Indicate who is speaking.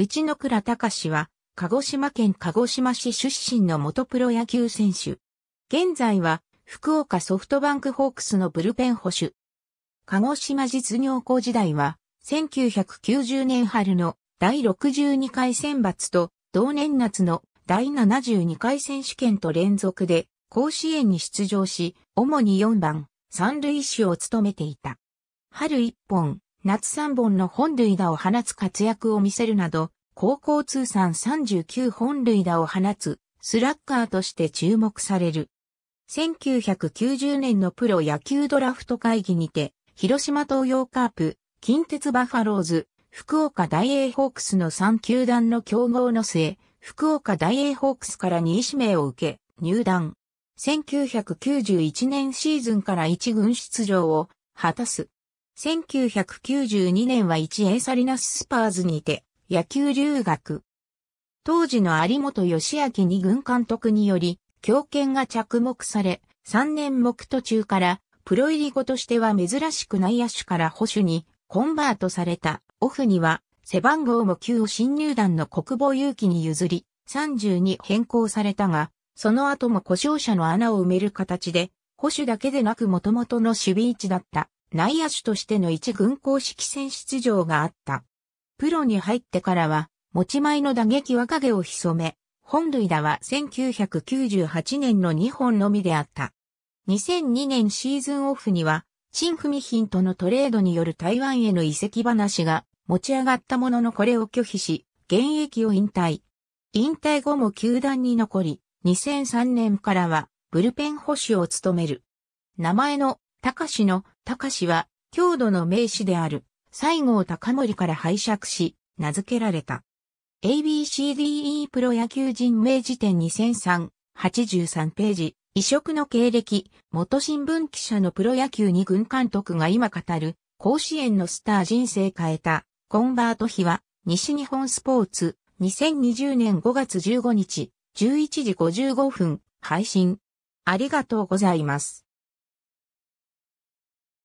Speaker 1: 内野倉隆は、鹿児島県鹿児島市出身の元プロ野球選手。現在は、福岡ソフトバンクホークスのブルペン保守。鹿児島実業校時代は、1990年春の第62回選抜と、同年夏の第72回選手権と連続で、甲子園に出場し、主に4番、三塁手を務めていた。春1本、夏3本の本塁打を放つ活躍を見せるなど、高校通算39本塁打を放つ、スラッガーとして注目される。1990年のプロ野球ドラフト会議にて、広島東洋カープ、近鉄バファローズ、福岡大英ホークスの3球団の競合の末、福岡大英ホークスから2位指名を受け、入団。1991年シーズンから1軍出場を果たす。1992年は1ーサリナススパーズにて、野球留学。当時の有本義明に軍監督により、強権が着目され、3年目途中から、プロ入り後としては珍しく内野手から保守にコンバートされた。オフには、背番号も9を新入団の国防勇気に譲り、30に変更されたが、その後も故障者の穴を埋める形で、保守だけでなく元々の守備位置だった内野手としての一軍公式戦出場があった。プロに入ってからは、持ち前の打撃若影を潜め、本塁打は1998年の2本のみであった。2002年シーズンオフには、陳文品とのトレードによる台湾への移籍話が持ち上がったもののこれを拒否し、現役を引退。引退後も球団に残り、2003年からはブルペン保守を務める。名前の高志の高志は郷土の名詞である。西郷隆盛から拝借し、名付けられた。ABCDE プロ野球人名辞典2003、83ページ、異色の経歴、元新聞記者のプロ野球に軍監督が今語る、甲子園のスター人生変えた、コンバート日は、西日本スポーツ、2020年5月15日、11時55分、配信。ありがとうございます。